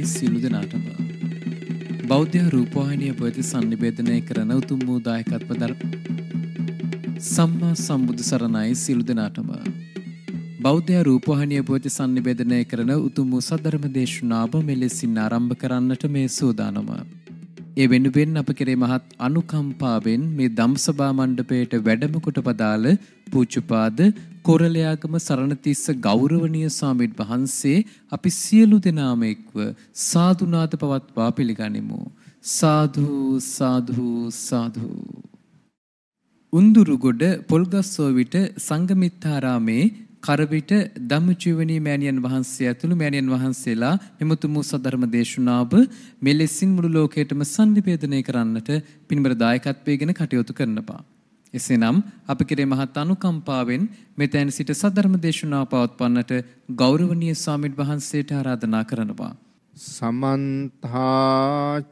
මේ සියලු දෙනාටම බෞද්ධ රූපවාහිනිය ප්‍රති sannivedanaya කරන උතුම් වූ දායකත්ව දර සම්මා සම්බුදු සරණයි සියලු දෙනාටම බෞද්ධ රූපවාහිනිය ප්‍රති sannivedanaya කරන උතුම් වූ සද්ධර්ම දේශනාව මෙලෙසින් ආරම්භ කරන්නට මේ සූදානම. ඒ වෙනුවෙන් අප කෙරේ මහත් අනුකම්පාවෙන් මේ ධම්සභා මණ්ඩපයේට වැඩම කොට පදාළ පූජ්‍යපාද කොරලයාගම සරණතිස්ස ගෞරවනීය සාමිත් වහන්සේ අපි සියලු දෙනාම එක්ව සාදුනාද පවත්වා පිළිගනිමු. සාදු සාදු සාදු. උන්දුරුගොඩ පොල්ගස්සෝ විට සංගමිත්තාරාමේ කරවිට ධම්මචීවනී මෑණියන් වහන්සේ ඇතුළු මෑණියන් වහන්සේලා මෙම තුමු සධර්ම දේශනාව මෙලෙසින් මුළු ලෝකයටම සම්නිවේදනය කරන්නට පින්බර දායකත්වයේගෙන කටයුතු කරනවා. එසේනම් අප කෙරේ මහත් අනුකම්පාවෙන් මෙතැන් සිට සධර්ම දේශනාව පවත්වන්නට ගෞරවනීය ස්වාමීන් වහන්සේට ආරාධනා කරනවා. සමන්ත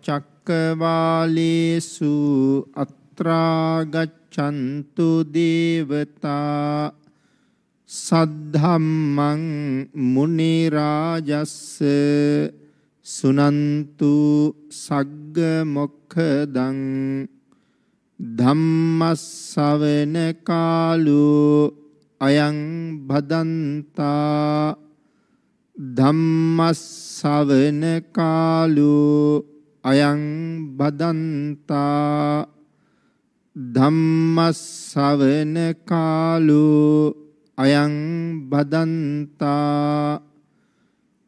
චක්කවාලේසු අත්‍රා ගච්ඡන්තු දේවතා සද්ධම්මං මුනි රාජස්ස සුනන්තු සග්ග මොක්ඛදං ධම්මස්සවන කාලෝ අයං භදන්තා ධම්මස්සවන කාලෝ අයං බදන්තා ධම්මස්සවන කාලෝ අයං බදන්තා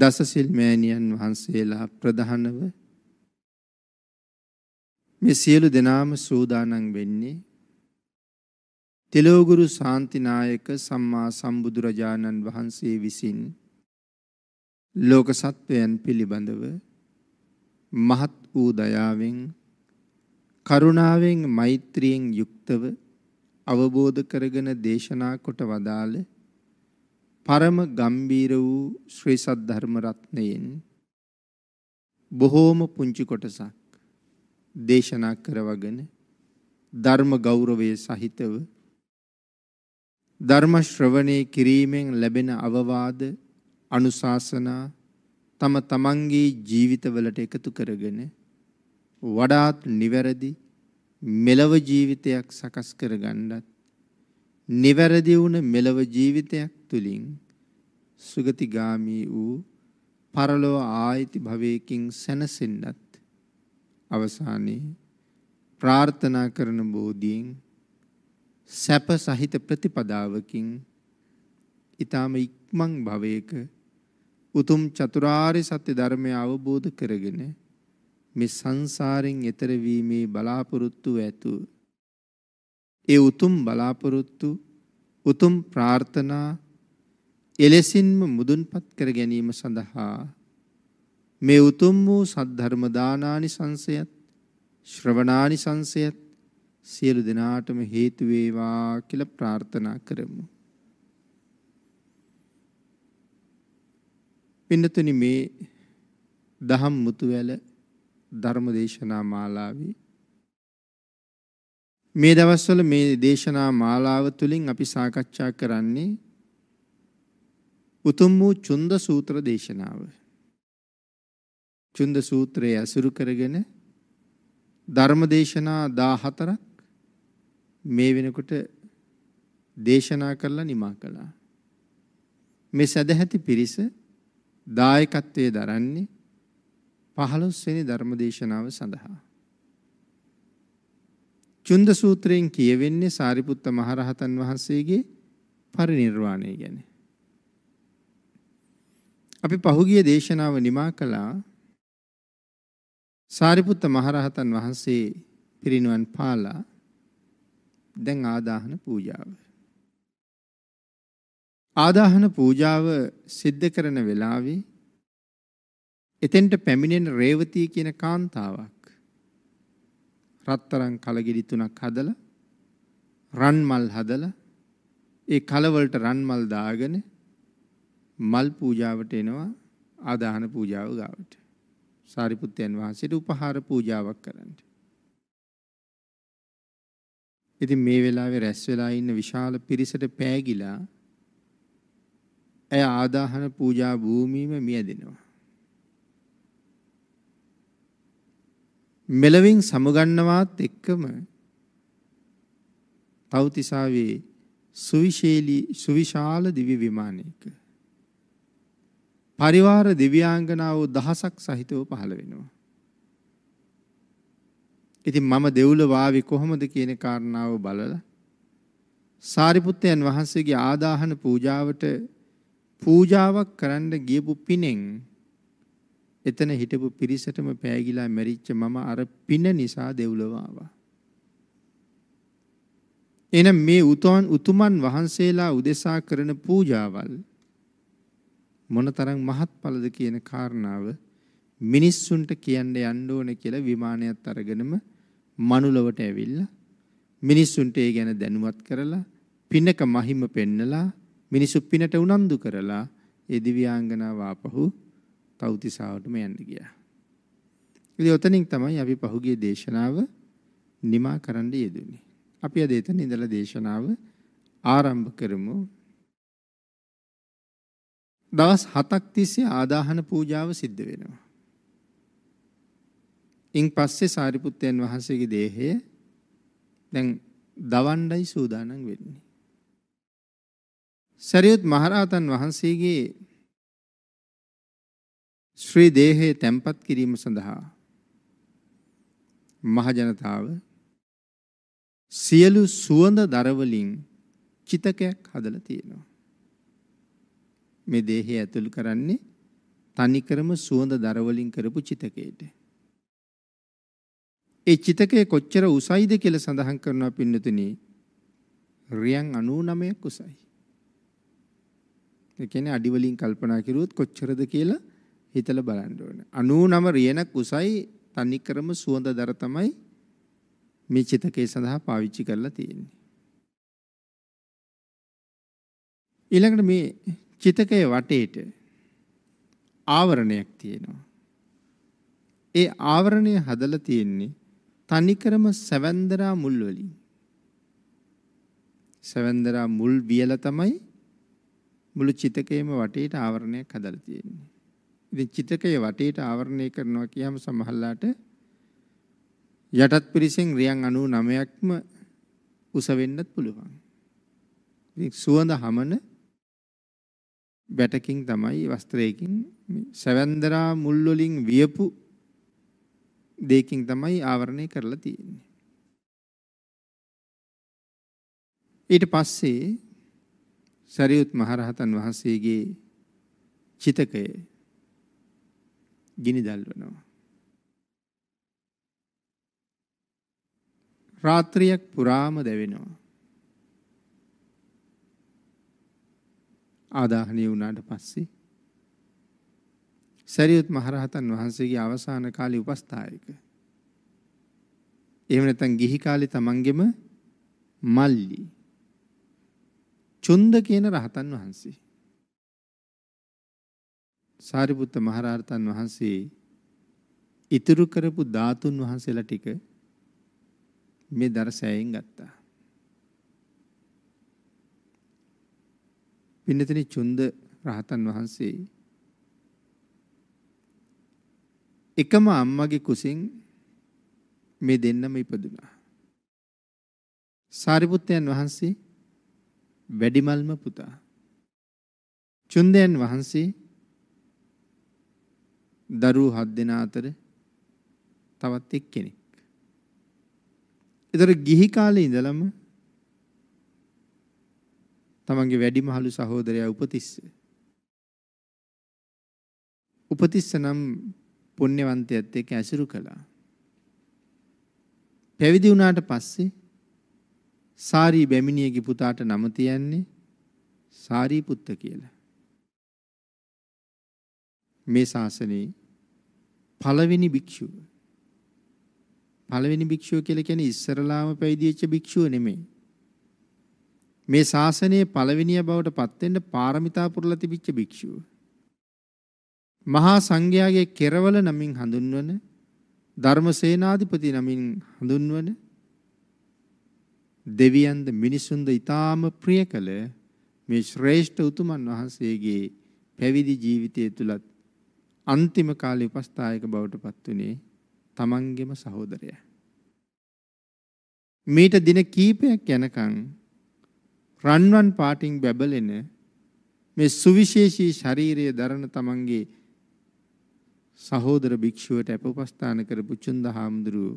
දසසිල් මෑණියන් වහන්සේලා ප්‍රධානව මේ සියලු දෙනාම සූදානම් වෙන්නේ තිලෝගුරු ශාන්තිනායක සම්මා සම්බුදුරජාණන් වහන්සේ විසින් ලෝක සත්වයන් පිළිබඳව මහත් වූ දයාවෙන් කරුණාවෙන් මෛත්‍රියෙන් යුක්තව අවබෝධ කරගෙන දේශනා කොට වදාළ පරම ගම්බීර වූ ශ්‍රී සද්ධර්ම රත්නයෙන් බොහෝම පුංචි කොටසක් දේශනා කරවගෙන ධර්ම ගෞරවයේ සහිතව ධර්ම ශ්‍රවණේ කිරීමෙන් ලැබෙන අවවාද අනුශාසනා තම තමන්ගේ ජීවිතවලට එකතු කරගෙන වඩාත් නිවැරදි මෙලව ජීවිතයක් සකස් කරගන්නත් නිවැරදි වුණ මෙලව ජීවිතයක් තුලින් සුගතිගාමී වූ පරලෝ ආයති භවයකින් සැනසෙන්නත් අවසානයේ ප්‍රාර්ථනා කරන බෝධියෙන් සැප සහිත ප්‍රතිපදාවකින් ඊටම ඉක්මන් භවයක උතුම් චතුරාර්ය සත්‍ය ධර්මය අවබෝධ කරගෙන මේ සංසාරෙන් එතර වීමේ බලාපොරොත්තු ඇතු ඒ උතුම් බලාපොරොත්තු උතුම් ප්‍රාර්ථනා එලෙසින්ම මුදුන්පත් කර ගැනීම සඳහා මේ උතුම් වූ සද්ධර්ම දානානි සංසයත් ශ්‍රවණානි සංසයත් සියලු දෙනාටම හේතු වේවා කියලා ප්‍රාර්ථනා කරමු. පින්නතුනි මේ දහම් මුතුවැල ධර්ම දේශනා මාලාවේ මේ දවස්වල මේ දේශනා මාලාව තුලින් අපි සාකච්ඡා කරන්නේ උතුම් වූ චුන්ද සූත්‍ර දේශනාව. චුන්ද සූත්‍රයේ ඇසුරු කරගෙන ධර්ම දේශනා 14ක් මේ වෙනකොට දේශනා කරලා නිමා කළා. මේ සදැහැති පිරිස දායකත්වයේ දරන්නේ 15 වෙනි ධර්ම දේශනාව සඳහා. චුන්ද සූත්‍රයෙන් කියවෙන්නේ සාරිපුත්ත මහරහතන් වහන්සේගේ පරිණිර්වාණය ගැන. අපි පහුගිය දේශනාව නිමා කළා සාරිපුත්ත මහරහතන් වහන්සේ පිරිනුවන් පාලා දැන් ආදාහන පූජාව. ආදාහන පූජාව සිද්ධ කරන වෙලාවේ එතෙන්ට පැමිණෙන රේවතී කියන කාන්තාවක් රත්තරන් කලගිරි තුනක් හදලා රන්මල් හදලා ඒ කලවලට රන්මල් දාගෙන මල් පූජාවට එනවා ආදාහන පූජාව ගාවට. සාරිපුත්තයන් වහන්සේට උපහාර පූජාවක් කරන්න. ඉතින් මේ වෙලාවේ රැස් වෙලා ඉන්න විශාල පිරිසට පෑගිලා ඇය ආදාහන පූජා භූමියම මියදෙනවා. මෙලවින් සමුගන්නවාත් එක්කම තවතිසාවේ සුවිශේලී සුවිශාල දිව්‍ය විමානයක පරිවාර දිව්‍යාංගනාවෝ දහසක් සහිතව පහළ වෙනවා. ඉතින් මම දෙවුල වාවි කොහොමද කියන කාරණාව බලලා සාරිපුත්තයන් වහන්සේගේ ආදාහන පූජාවට පූජාවක් කරන්න ගියපු පිනෙන් එතන හිටපු පිරිසටම පෑගිලා මැරිච්ච මම අර පින නිසා දෙව්ලොව ආවා. එහෙනම් මේ උතුම් උතුමන් වහන්සේලා උදෙසා කරන පූජාවල් මොනතරම් මහත්ඵලද කියන කාරණාව මිනිස්සුන්ට කියන්න යන්න ඕනේ කියලා විමානයත් අරගෙනම මනුලොවට ඇවිල්ලා මිනිස්සුන්ට ඒ ගැන දැනුවත් කරලා පිනක මහිම පෙන්නලා මිනිසු පිනට උනන්දු කරලා ඒ දිව්‍යාංගනාව ආපහු තවුතිසාවටම යන්න ගියා. ඉතින් ඔතනින් තමයි අපි පහුගිය දේශනාව නිමා කරන්න යෙදුනේ. අපි අද එතන ඉඳලා දේශනාව ආරම්භ කරමු. දවස් 7ක් තිස්සේ ආදාහන පූජාව සිද්ධ වෙනවා. ඉන් පස්සේ සාරිපුත්තයන් වහන්සේගේ දේහය දැන් දවණ්ඩයි සූදානම් වෙන්නේ. සරියුත් මහරහතන් වහන්සේගේ ශ්‍රී දේහය තැන්පත් කිරීම සඳහා මහ ජනතාව සියලු සුවඳ දරවලින් චිතකයක් හදලා තියෙනවා. මේ දේහය ඇතුළු කරන්නේ තනිකරම සුවඳ දරවලින් කරපු චිතකයට. ඒ චිතකය කොච්චර උසයිද කියලා සඳහන් කරනවා පින්නතුනි. රියන් 99ක් උසයි. ඒ කියන්නේ අඩි වලින් කල්පනා කරුවොත් කොච්චරද කියලා හිතලා බලන්න ඕනේ. 99 රියනක් උසයි තනිකරම සුවඳ දර තමයි මේ චිතකය සඳහා පාවිච්චි කරලා තියෙන්නේ. ඊළඟට මේ චිතකයේ වටේට ආවරණයක් තියෙනවා. ඒ ආවරණය හදලා තියෙන්නේ තනිකරම සැවැන්දරා මුල් වලින්. සැවැන්දරා මුල් වියලා තමයි මුළු චිතකයේම වටේට ආවරණයක් හදලා තියෙන්නේ. ඉතින් චිතකයේ වටේට ආවරණය කරනවා කියහම සමහරලාට යටත් පිරිසෙන් රියන් 99ක්ම උස වෙන්නත් පුළුවන්. ඉතින් සුවඳ හමන වැටකින් තමයි වස්ත්‍රයකින් සැවැන්දරා මුල් වලින් වියපු දෙයකින් තමයි ආවරණය කරලා තියෙන්නේ. ඊට පස්සේ සරියුත් මහරහතන් වහන්සේගේ චිතකය ගිනි දල්වනවා. රාත්‍රියක් පුරාම දැවෙනවා. ආදාහණය වුණාට පස්සේ සරියුත් මහරහතන් වහන්සේගේ අවසාන කාලේ උපස්ථායක. එහෙම නැත්නම් ගිහි කාලේ තමන්ගෙම මල්ලි. චුන්ද කියන රහතන් වහන්සේ. සාරිපුත්ත මහරහතන් වහන්සේ ඉතුරු කරපු ධාතුන් වහන්සේලා ටික මේ දරසෑයෙන් ගත්තා. පින්නතනි චුන්ද රහතන් වහන්සේ එකම අම්මගේ කුසින් මේ දෙන්නම ඉපදුනා. සාරිපුත්තයන් වහන්සේ වැඩිමල්ම පුතා. චුන්දයන් වහන්සේ දරු හත් දෙනා අතර තවත් එක් කෙනෙක්. ඒතර ගිහි කාලේ ඉඳලම තමන්ගේ වැඩිමහලු සහෝදරයා උපතිස්ස. උපතිස්ස නම් පුණ්‍යවන්තයත් එක්ක ඇසුරු කළා. පැවිදි වුණාට පස්සේ සාරී බැමිණියගේ පුතාට නම තියන්නේ සාරීපුත්ත කියලා. මේ ශාසනයේ පළවෙනි භික්ෂුව පළවෙනි භික්ෂුව කියලා කියන්නේ ඉස්සරලාම පැවිදි වෙච්ච භික්ෂුව නෙමෙයි. මේ ශාසනයේ පළවෙනිය බවට පත්වෙන්න පාරමිතා පුරලා තිබිච්ච භික්ෂුව. මහා සංඝයාගේ කෙරවල නමින් හඳුන්වන ධර්මසේනාධිපති නමින් හඳුන්වන දෙවියන්ද මිනිසුන්ද ඊටාම ප්‍රිය කළ මේ ශ්‍රේෂ්ඨ උතුමන් වහන්සේගේ පැවිදි ජීවිතය තුලත් අන්තිම කාලේ උපස්ථායක බවට පත්වුනේ තමන්ගේම සහෝදරයා. මීට දින කීපයක් යනකම් රන්වන් පාටින් බැබලෙන මේ සුවිශේෂී ශරීරය දරන තමන්ගේ සහෝදර භික්ෂුවට අප උපස්ථාන කරපු චුන්ද හාමුදුරුව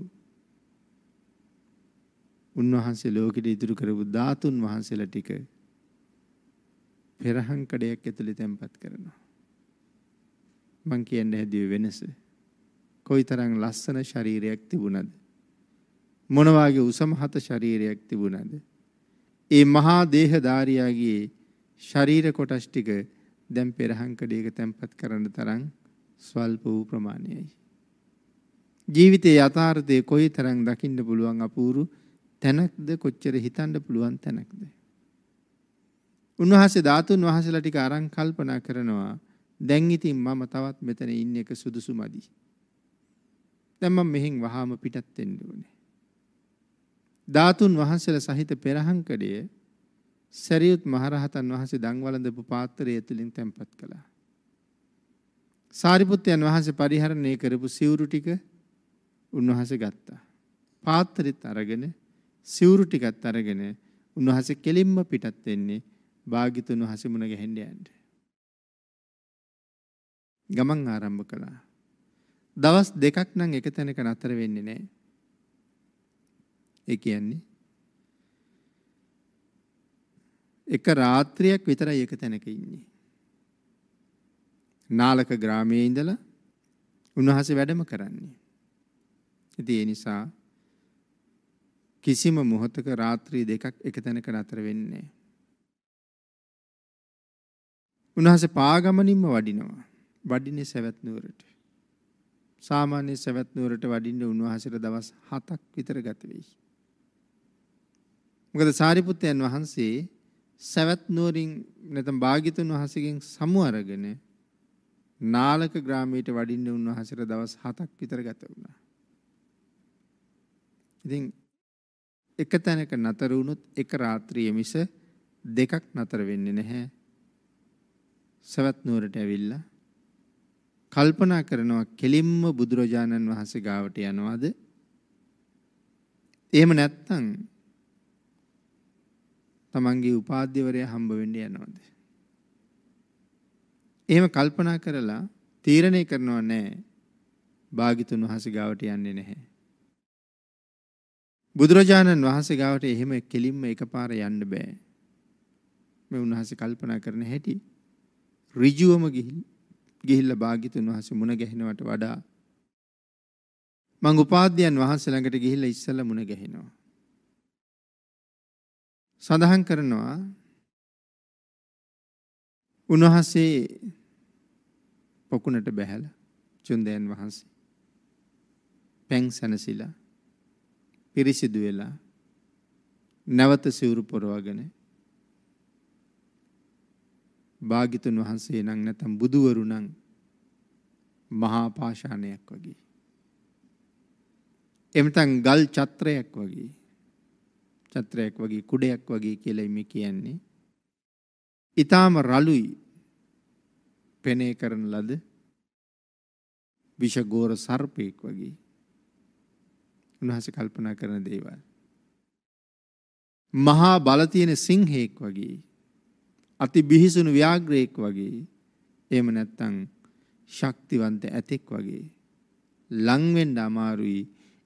උන්වහන්සේ ලෝකෙට ඉදිරි කරපු ධාතුන් වහන්සේලා ටික පෙරහන් කඩයක් ඇතුලේ තැන්පත් කරනවා මං කියන්න හැදුවේ වෙනස කොයිතරම් ලස්සන ශරීරයක් තිබුණද මොන වාගේ උසමහත ශරීරයක් තිබුණද ඒ මහා දේහධාරියාගේ ශරීර කොටස් ටික දැන් පෙරහන් කඩේක තැන්පත් කරන්න තරම් ස්වල්ප වූ ප්‍රමාණයයි. ජීවිතයේ යථාර්ථය කොයි තරම් දකින්න පුළුවන් අපූරු තැනක්ද කොච්චර හිතන්න පුළුවන් තැනක්ද. උන්වහන්සේ ධාතුන් වහන්සේලා ටික අරන් කල්පනා කරනවා දැන් ඉතින් මම තවත් මෙතන ඉන්න එක සුදුසු මදි. දැන් මම මෙහෙන් වහාම පිටත් වෙන්න ඕනේ. ධාතුන් වහන්සේලා සහිත පෙරහංකඩයේ සරියුත් මහරහතන් වහන්සේ දන්වලඳපු පාත්‍රය ඇතුලින් තැන්පත් කළා. සාරිපුත්තයන් වහන්සේ පරිහරණය කරපු සිවුරු ටික උන්වහන්සේ ගත්තා. පාත්‍රෙත් අරගෙන සිවුරු ටිකත් අරගෙන උන්වහන්සේ කෙලින්ම පිටත් වෙන්නේ භාග්‍යතුන් වහන්සේ මුණ ගැහෙන්න යන්න. ගමන් ආරම්භ කළා. දවස් දෙකක් නම් එක තැනක නතර වෙන්නේ නැහැ. ඒ කියන්නේ එක රාත්‍රියක් විතරයි එක තැනක ඉන්නේ. නාලක ග්‍රාමයේ ඉඳලා උන්වහන්සේ වැඩම කරන්නේ. ඉතින් ඒ නිසා කිසිම මොහොතක රාත්‍රී දෙකක් එක තැනක නතර වෙන්නේ උන්වහන්සේ පාගමනින්ම වඩිනවා. වඩින්නේ සවැත් නුවරට. සාමාන්‍ය සවැත් නුවරට වඩින්න උන්වහන්සේට දවස් 7ක් විතර ගත වෙයි. මොකද සාරිපුත්තයන් වහන්සේ සවැත් නුවරින් නැත්නම් භාග්‍යතුන් වහන්සේගෙන් සමු අරගෙන නාලක ග්‍රාමයට වඩින්න උන්වහන්සේට දවස් 7ක් විතර ගත වුණා. ඉතින් එක තැනක නතර වුණොත් එක රාත්‍රිය මිස දෙකක් නතර වෙන්නේ නැහැ. සවැත් නුවරට ඇවිල්ලා කල්පනා කරනවා කෙලින්ම බුදුරජාණන් වහන්සේ ගාවට යනවාද? එහෙම නැත්නම් තමන්ගේ උපාධ්‍යවරයා හම්බ වෙන්න යනවාද? එහෙම කල්පනා කරලා තීරණය කරනව නැහැ. භාගිතුන් වහන්සේ ගාවට යන්නේ නැහැ. බුදුරජාණන් වහන්සේ ගාවට එහෙම කෙලින්ම එකපාර යන්න බෑ. මේ උන්වහන්සේ කල්පනා කරන හැටි ඍජුවම ගිහිල්ලා භාග්‍යතුන් වහන්සේ මුණ ගැහෙනවට වඩා මං උපාධ්‍යයන් වහන්සේ ළඟට ගිහිල්ලා ඉස්සෙල්ලා මුණ ගැහෙනවා. සඳහන් කරනවා උන්වහන්සේ පොකුණට බැහැල චුන්දයන් වහන්සේ පැන් සැනසිලා පිරිසිදු වෙලා නැවත සිවුරු පොරවගෙන භාගිතුන් වහන්සේ නම් නැතම් බුදුවරු නම් මහා පාෂාණයක් වගේ එමෙතන් ගල් චත්‍රයක් වගේ චත්‍රයක් වගේ කුඩයක් වගේ කියලා මේ කියන්නේ. ඊටාම රළුයි පෙනේ කරන ලද විෂගෝර සර්පෙක් වගේ. උන්වහන්සේ කල්පනා කරන දේවල්. මහා බල තියෙන සිංහෙක් වගේ අති බිහිසුණු ව්‍යාග්‍රයෙක් වගේ එහෙම නැත්නම් ශක්තිවන්ත ඇතෙක් වගේ ලං වෙන්න අමාරුයි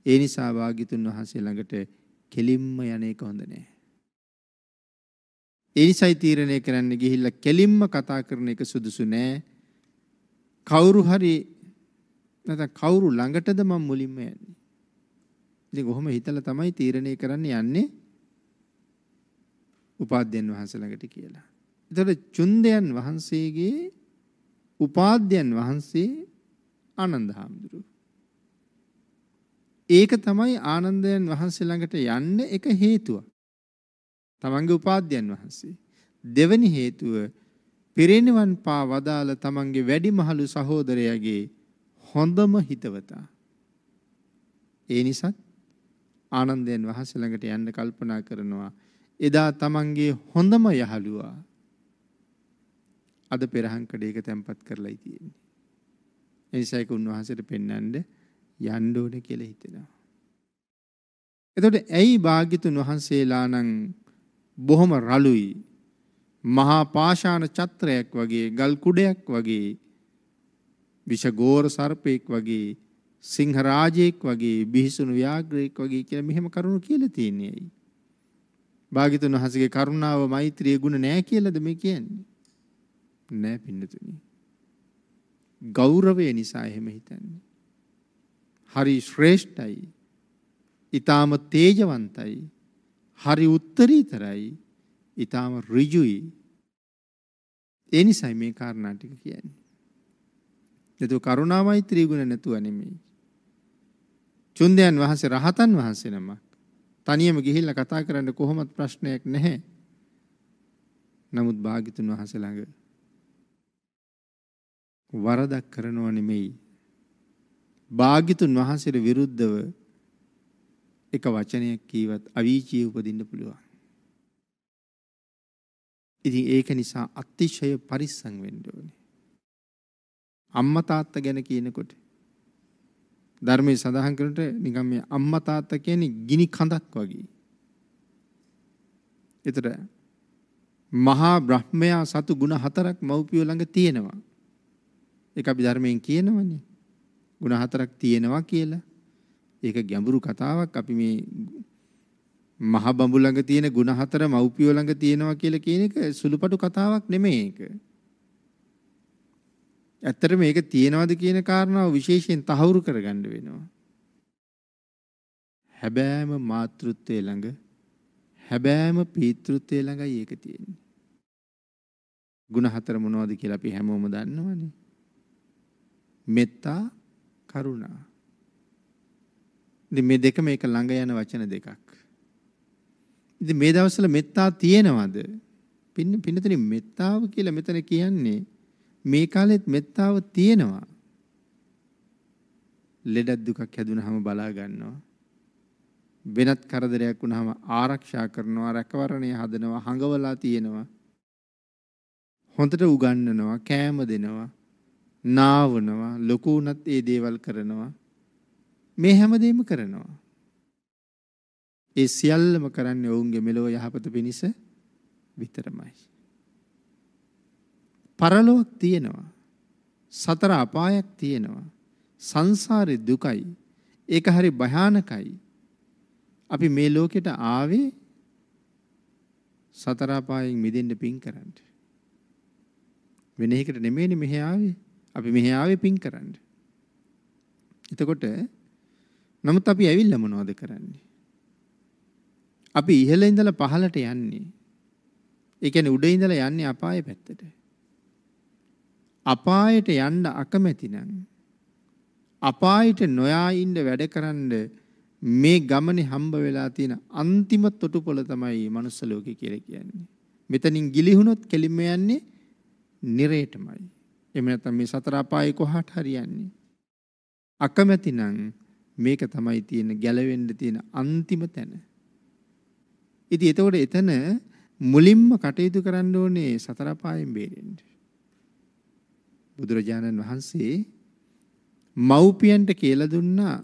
ඒ නිසා වාගිතුන් වහන්සේ ළඟට කෙලින්ම යන එක හොඳ නෑ. ඒ නිසයි තීරණය කරන්න ගිහිල්ලා කෙලින්ම කතා කරන එක සුදුසු නෑ. කවුරු හරි නැත්නම් කවුරු ළඟටද මම මුලින්ම යන්නේ. ඉතින් කොහොම හිතලා තමයි තීරණය කරන්න යන්නේ උපාධ්‍යයන් වහන්සේ ළඟට කියලා. එතකොට චුන්දයන් වහන්සේගේ උපාධ්‍යයන් වහන්සේ ආනන්ද හාමුදුරුවෝ ඒක තමයි ආනන්දයන් වහන්සේ ළඟට යන්න එක හේතුව. තමන්ගේ උපාධ්‍යයන් වහන්සේ. දෙවැනි හේතුව පිරිනිවන් පා වදාළ තමන්ගේ වැඩිමහලු සහෝදරයාගේ හොඳම හිතවතා. ඒ නිසා ආනන්දයන් වහන්සේ ළඟට යන්න කල්පනා කරනවා. එදා තමන්ගේ හොඳම යහළුවා අද පෙරහන් කඩේක තැන්පත් කරලායි තියෙන්නේ. එනිසා ඒක උන්වහන්සේට පෙන්වන්නේ යන්න ඕනේ කියලා හිතෙනවා. එතකොට ඇයි භාග්‍යතුන් වහන්සේලානම් බොහොම රළුයි මහා පාෂාණ චත්‍රයක් වගේ ගල් කුඩයක් වගේ විෂගෝර සර්පෙක් වගේ සිංහරාජයෙක් වගේ බිහිසුණු ව්‍යාග්‍රයෙක් වගේ කියලා මෙහෙම කරුණු කියලා තියෙන්නේ ඇයි? භාග්‍යතුන් වහන්සේගේ කරුණාව මෛත්‍රිය ගුණ නැහැ කියලාද මේ කියන්නේ? නෑ පින්නතුනි. ගෞරවය නිසා එහෙම හිතන්නේ. හරි ශ්‍රේෂ්ඨයි. ඊටාම තේජවන්තයි. හරි උත්තරීතරයි. ඊටාම ඍජුයි. ඒ නිසයි මේ කාරණා ටික කියන්නේ. නැතු කරුණාමයි ත්‍රිගුණ නැතුව නෙමෙයි. චුන්දයන් වහන්සේ රහතන් වහන්සේ නමක්. තනියම ගිහිල්ලා කතා කරන්න කොහොමත් ප්‍රශ්නයක් නැහැ. නමුත් භාග්‍යතුන් වහන්සේ ළඟ වරදක් කරනව නෙමෙයි භාග්‍යතුන් වහන්සේට විරුද්ධව එක වචනයක් කීවත් අවීචිය උපදින්න පුළුවන්. ඉතින් ඒක නිසා අතිශය පරිස්සම් වෙන්න ඕනේ. අම්මා තාත්තා ගැන කියනකොට ධර්මයේ සඳහන් කරනට නිකම් මේ අම්මා තාත්තා කියන්නේ ගිනි කඳක් වගේ. ඒතර මහා බ්‍රහ්මයා සතු ಗುಣ හතරක් මව්පියෝ ළඟ තියෙනවා. ඒක අපි ධර්මයෙන් කියනවනේ. ಗುಣ හතරක් තියෙනවා කියලා. ඒක ගැඹුරු කතාවක් අපි මේ මහ බඹු ළඟ තියෙන ಗುಣ හතර මව්පියෝ ළඟ තියෙනවා කියලා කියන එක සුළුපටු කතාවක් නෙමෙයි ඒක. ඇත්තට මේක තියෙනවද කියන කාරණාව විශේෂයෙන් තහවුරු කරගන්න වෙනවා. හැබෑම මාතෘත්වයේ ළඟ හැබෑම පීතෘත්වයේ ළඟයි ඒක තියෙන්නේ. ಗುಣ හතර මොනවද කියලා අපි හැමෝම දන්නවනේ. මෙත්තා කරුණා. ඉතින් මේ දෙකම එක ළඟ යන වචන දෙකක්. ඉතින් මේ දවස්වල මෙත්තා තියෙනවද? පින්න පින්නතනි මෙත්තාව කියලා මෙතන කියන්නේ මේ කාලෙත් මෙත්තාව තියෙනවා. ලෙඩක් දුකක් හැදුනහම බලා ගන්නවා. වෙනත් කරදරයක් වුණාම ආරක්ෂා කරනවා, රැකවරණය හදනවා, හඟවලා තියෙනවා. හොඳට උගන්වනවා, කෑම දෙනවා. නාවනවා ලොකු වුණත් ඒ දේවල් කරනවා මේ හැමදේම කරනවා ඒ සියල්ලම කරන්නේ ඔවුන්ගේ මෙලොව යහපත පිණිස විතරමයි පරලොවක් තියෙනවා සතර අපායක් තියෙනවා සංසාරේ දුකයි ඒක හරි භයානකයි අපි මේ ලෝකෙට ආවේ සතර අපායෙන් මිදෙන්න පින් කරන්න වෙන එකකට නෙමෙයිනේ මෙහි ආවේ අපි මෙහි ආවේ පින් කරන්න. එතකොට නමුත් අපි ඇවිල්ලා මොනවද කරන්නේ? අපි ඉහළ ඉඳලා පහළට යන්නේ. ඒ කියන්නේ උඩ ඉඳලා යන්නේ අපායේ පැත්තට. අපායට යන්න අකමැති නම් අපායට නොයා ඉන්න වැඩකරන මේ ගමනේ හම්බ වෙලා තියෙන අන්තිම තොටුපොළ තමයි මනුස්ස ලෝකය කියලා කියන්නේ. මෙතනින් ගිලිහුණොත් කෙලින්ම යන්නේ නිරේටමයි. එහෙම නැත්නම් මේ සතර අපායේ කොහාට හරියන්නේ අකමැති නම් මේක තමයි තියෙන ගැලවෙන්න තියෙන අන්තිම තැන ඉතින් එතකොට එතන මුලින්ම කටයුතු කරන්න ඕනේ සතර අපායෙන් බේරෙන්න බුදුරජාණන් වහන්සේ මව්පියන්ට කියලා දුන්නා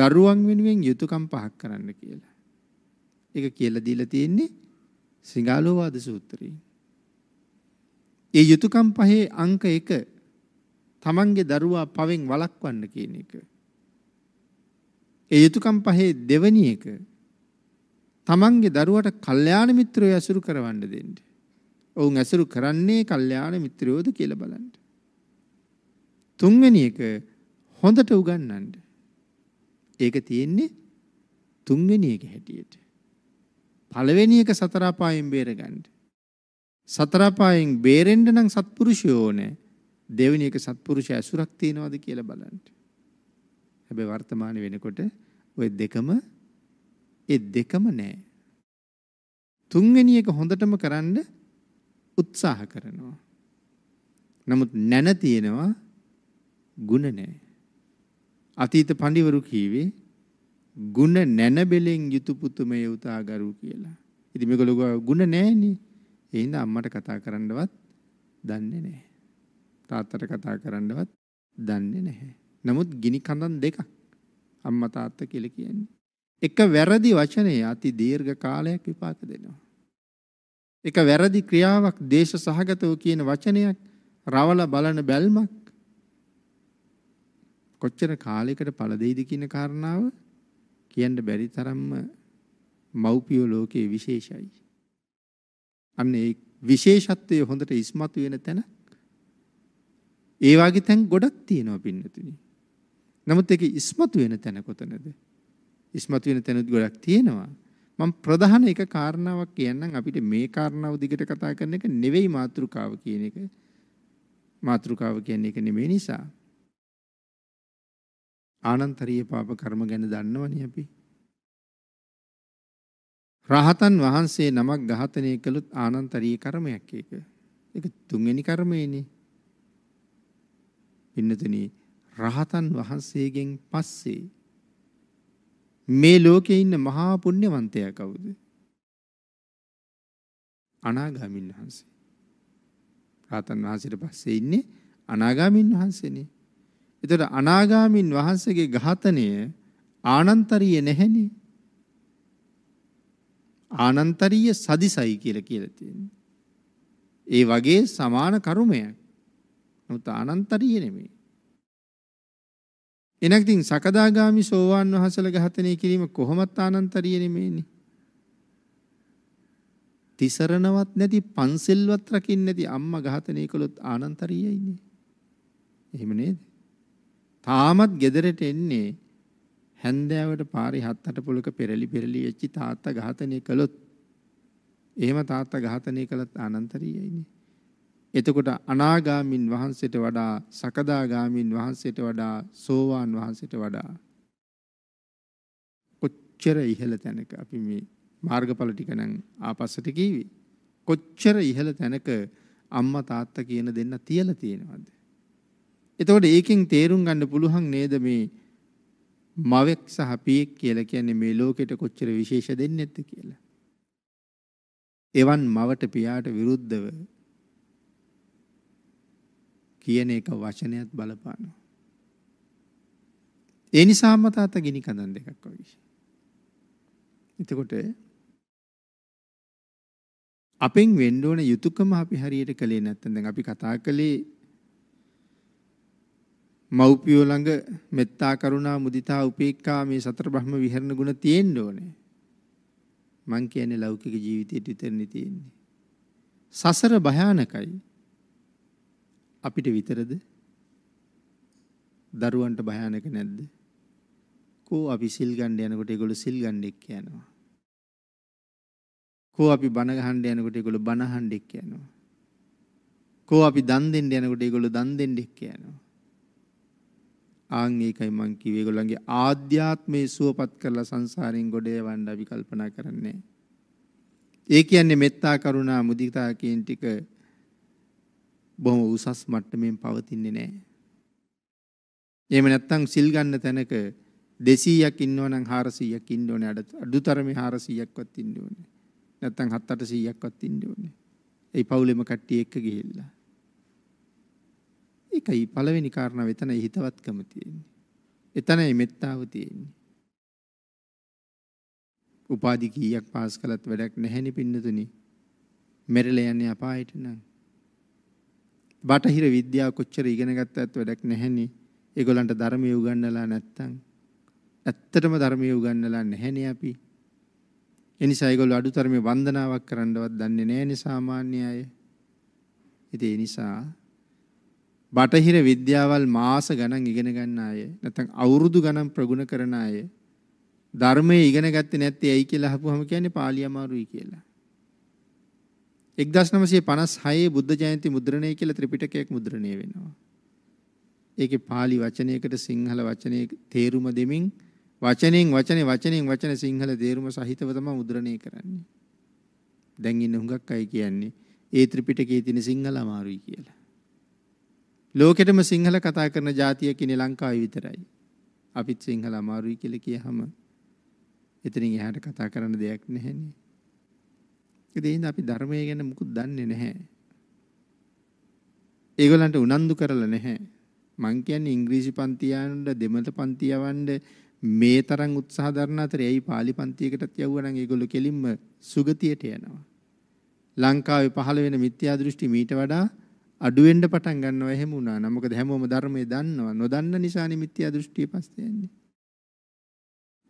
දරුවන් වෙනුවෙන් යුතුයකම් පහක් කරන්න කියලා. ඒක කියලා දීලා තියෙන්නේ සිඟාලෝවාද සූත්‍රයේ. ඒ යුතුයකම් පහේ අංක 1 තමන්ගේ දරුවා පවෙන් වළක්වන්න කියන එක. ඒ යුතුයකම් පහේ දෙවැනි එක තමන්ගේ දරුවට කල්යාණ මිත්‍රයෝ ඇසුරු කරවන්න දෙන්න. ඔවුන් ඇසුරු කරන්නේ කල්යාණ මිත්‍රයෝද කියලා බලන්න. තුන්වෙනි එක හොඳට උගන්වන්න. ඒක තියෙන්නේ තුන්වෙනි එක හැටියට. පළවෙනි එක සතර අපායෙන් බේරගන්න. සතර පායෙන් බේරෙන්න නම් සත්පුරුෂයෝ ඕනේ. දෙවෙනි එක සත්පුරුෂ ඇසුරක් තියනවාද කියලා බලන්න. හැබැයි වර්තමාන වෙනකොට ওই දෙකම ඒ දෙකම නැහැ. තුන්වෙනි එක හොඳටම කරන්න උත්සාහ කරනවා. නමුත් නැන තියෙනවා ಗುಣ නැහැ. අතීත පඬිවරු කීවේ ಗುಣ නැන බෙලෙන් යුතු පුතුමේ උතාගරු කියලා. ඉතින් මේගොල්ලෝ ಗುಣ නැහැනේ. ඒ හින්දා අම්මට කතා කරන්නවත් දන්නේ නැහැ. තාත්තට කතා කරන්නවත් දන්නේ නැහැ. නමුත් ගිනි කඳන් දෙකක් අම්මා තාත්තා කියලා කියන්නේ. එක වැරදි වචනය අති දීර්ඝ කාලයක් විපාක දෙනවා. එක වැරදි ක්‍රියාවක් දේශ සහගතව කියන වචනයක් රවල බලන බැල්මක් කොච්චර කාලයකට පළ දෙයිද කියන කාරණාව කියන්න බැරි තරම්ම මව්පියෝ ලෝකයේ විශේෂයි. අන්න ඒ විශේෂත්වයේ හොඳට ඉස්මතු වෙන තැන ඒ වගේ තැන් ගොඩක් තියෙනවා පින්නතුනි. නමුත් ඒක ඉස්මතු වෙන තැන කොතනද? ඉස්මතු වෙන තැනුත් ගොඩක් තියෙනවා. මම ප්‍රධාන එක කාරණාවක් කියන්නම් අපිට මේ කාරණාව දිගට කතා කරන එක නෙවෙයි මාතෘකාව කියන එක. මාතෘකාව කියන්නේ ඒක නෙමෙයි නිසා. ආනන්තරීය පාප කර්ම ගැන දන්නවනේ අපි. රහතන් වහන්සේ නමක් ඝාතනය කළොත් ආනන්තරී කර්මයක් ඒක. ඒක තුන්වෙනි කර්මයනේ. පින්නතුනි රහතන් වහන්සේගෙන් පස්සේ මේ ලෝකේ ඉන්න මහා පුණ්‍යවන්තයා කවුද? අනාගාමින් වහන්සේ. රහතන් වහන්සේට පස්සේ ඉන්නේ අනාගාමින් වහන්සේනේ. එතකොට අනාගාමින් වහන්සේගේ ඝාතනය ආනන්තරීය නැහෙනේ. ආනන්තරීය සදිසයි කියලා කියලා තියෙනවා. ඒ වගේ සමාන කර්මයක්. නමුත් ආනන්තරීය නෙමෙයි. එනක්තින් සකදාගාමි සෝවාන් වහන්සේලා ඝාතනය කිරීම කොහොමත් ආනන්තරීය නෙමෙයිනේ. තිසරණවත් නැති පන්සල්වත් රකින්නේ නැති අම්මා ඝාතනය කළොත් ආනන්තරීයයිනේ. එහෙම නේද? තාමත් gederට එන්නේ හැන්දෑවට පාරේ හත් අට පොලක පෙරලි පෙරලි වෙච්ච තාත්තා ඝාතනය කළොත් එහෙම තාත්තා ඝාතනය කළත් අනන්තරීයයිනේ. එතකොට අනාගාමින් වහන්සේට වඩා සකදාගාමින් වහන්සේට වඩා සෝවාන් වහන්සේට වඩා කොච්චර ඉහළ තැනක අපි මේ මාර්ගඵල ටික නම් ආපස්සට කීවි. කොච්චර ඉහළ තැනක අම්මා තාත්තා කියන දෙන්න තියලා තියෙනවද? එතකොට ඒකෙන් තේරුම් ගන්න පුළුවන් නේද මේ මවෙක් සහ පියෙක් කියලා කියන්නේ මේ ලෝකෙට කොච්චර විශේෂ දෙන්නේද කියලා. එවන් මවට පියාට විරුද්ධව කියන එක වචනයත් බලපානවා. ඒ නිසාම තාත්තා ගිනි කඳන් දෙකක් වගේ. එතකොට අපෙන් වෙන්න ඕන යුතුයකම අපි හරියට කළේ නැත්නම් දැන් අපි කතා කළේ මව්පියෝ ළඟ මෙත්තා කරුණා මුදිතා උපේක්ඛා මේ සතර බ්‍රහ්ම විහරණ ගුණ තියෙන්න ඕනේ. මං කියන්නේ ලෞකික ජීවිතයට විතරනේ තියෙන්නේ. සසර භයානකයි. අපිට විතරද? දරුවන්ට භයානක නැද්ද? කෝ අපි සිල් ගන්න යනකොට ඒගොල්ලෝ සිල් ගන්න එක්ක යනවා. කෝ අපි බණ ගහන්න යනකොට ඒගොල්ලෝ බණ අහන්න එක්ක යනවා. කෝ අපි දන් දෙන්න යනකොට ඒගොල්ලෝ දන් දෙන්න එක්ක යනවා. ආන් ඒකයි මං කිව්වේ ඒගොල්ලන්ගේ ආධ්‍යාත්මයේ සුවපත් කරලා සංසාරයෙන් ගොඩ යවන්න අපි කල්පනා කරන්නේ. ඒ කියන්නේ මෙත්තා කරුණා මුදිතා කියන ටික බොහොම උසස් මට්ටමින් පවතින්නේ නැහැ. එහෙම නැත්නම් සිල් ගන්න තැනක 200ක් ඉන්නවනම් 400ක් ඉන්න ඕනේ අඩුතරමේ 400ක්වත් ඉන්න ඕනේ. නැත්නම් 7-800ක්වත් ඉන්න ඕනේ. ඒ පවුලෙම කට්ටිය එක්ක ගිහිල්ලා. ඒකයි පළවෙනි කාරණාව එතනයි හිතවත්කම තියෙන්නේ. එතනයි මෙත්තාව තියෙන්නේ. උපාධි කීයක් පාස් කළත් වැඩක් නැහෙනි පින්නතුනි. මෙරළ යන්නේ අපායට නම්. බටහිර විද්‍යාව කොච්චර ඉගෙන ගත්තත් වැඩක් නැහෙනි. ඒගොල්ලන්ට ධර්මයේ උගන්වලා නැත්තම් ඇත්තටම ධර්මයේ උගන්වලා නැහෙනි අපි. එනිසා ඒගොල්ලෝ අඩුතරමේ වන්දනාවක් කරන්නවත් දන්නේ නැහැ නේ සාමාන්‍ය අය. ඉතින් ඒ නිසා බටහිර විද්‍යාවල් මාස ගණන් ඉගෙන ගන්න අය නැත්නම් අවුරුදු ගණන් ප්‍රගුණ කරන අය ධර්මයේ ඉගෙන ගත්තේ නැත්තේ ඇයි කියලා අහපුවම කියන්නේ පාලි අමාරුයි කියලා. 1956 බුද්ධ ජයන්ති මුද්‍රණය කියලා ත්‍රිපිටකයක් මුද්‍රණය වෙනවා. ඒකේ පාලි වචනයකට සිංහල වචනයේ තේරුම දෙමින් වචනෙන් වචනේ වචනෙන් වචන සිංහල තේරුම සහිතව තමයි මුද්‍රණය කරන්නේ. දැන් ඉන්න හුඟක් අය කියන්නේ ඒ ත්‍රිපිටකයේ තියෙන සිංහල අමාරුයි කියලා. ලෝකෙටම සිංහල කතා කරන ජාතිය කියන්නේ ලංකාවේ විතරයි. අපිත් සිංහල අමාරුයි කියලා කියහම එතනින් එහාට කතා කරන්න දෙයක් නැහැනේ. ඉතින් අපි ධර්මය ගැන මුකුත් දන්නේ නැහැ. ඒගොල්ලන්ට උනන්දු කරලා නැහැ. මං කියන්නේ ඉංග්‍රීසි පන්ති යන්න දෙමළ පන්ති යවන්න මේ තරම් උත්සාහ දරන අතර ඇයි pāli පන්තියකටත් යවුවා නම් ඒගොල්ලෝ කෙලින්ම සුගතියට යනවා. ලංකාවේ පහළ වෙන මිත්‍යා දෘෂ්ටි මීට වඩා අඩු වෙන්න පටන් ගන්නවා එහෙම වුණා නම් මොකද හැමෝම ධර්මයේ දන්නවා නොදන්න නිසානේ මිත්‍යා දෘෂ්ටිය පස්සේ යන්නේ